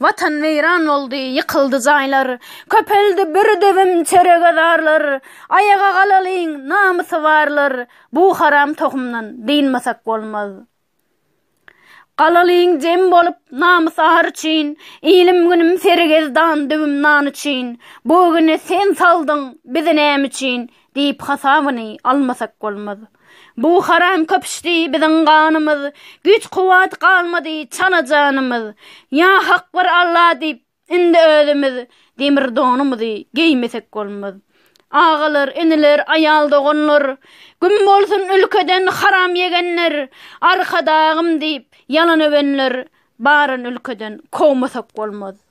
Vatan veyran oldu, yıkıldı zaylar, köpeldi bir devim çere gazarlar, ayağa galalin namısı varlar, bu haram tohumdan dinmasak olmaz.'' Qalalyň dem bolup namy sahar üçin, ilim günüm fergezdan düwüm nan üçin. Bu güne sen saldyň bizi näme üçin diýip hasawyny almasak bolmaz. Bu haram köpüşdi bizin qanymyz, güç quwat galmady çana Ya haq bar Allah diýip indi ölümiz demir donumyz bolmaz. ağalar, eniler, ayal doğunlar, gün bolsun ülkeden haram yegenler, arka dağım deyip yalan övenler, barın ülkeden kovmasak olmaz.